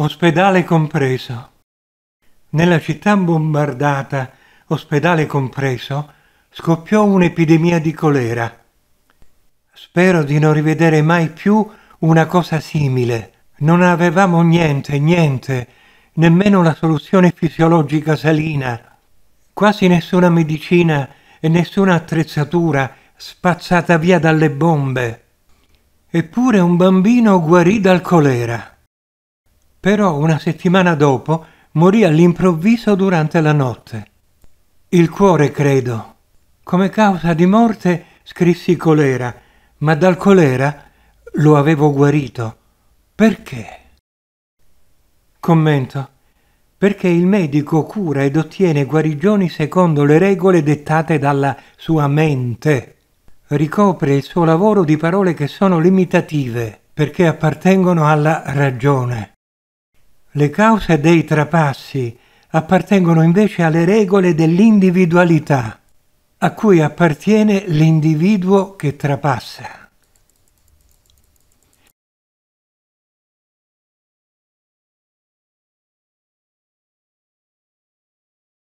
ospedale compreso. Nella città bombardata, ospedale compreso, scoppiò un'epidemia di colera. Spero di non rivedere mai più una cosa simile. Non avevamo niente, niente, nemmeno la soluzione fisiologica salina. Quasi nessuna medicina e nessuna attrezzatura spazzata via dalle bombe. Eppure un bambino guarì dal colera però una settimana dopo morì all'improvviso durante la notte. Il cuore, credo. Come causa di morte scrissi colera, ma dal colera lo avevo guarito. Perché? Commento. Perché il medico cura ed ottiene guarigioni secondo le regole dettate dalla sua mente. Ricopre il suo lavoro di parole che sono limitative, perché appartengono alla ragione. Le cause dei trapassi appartengono invece alle regole dell'individualità, a cui appartiene l'individuo che trapassa.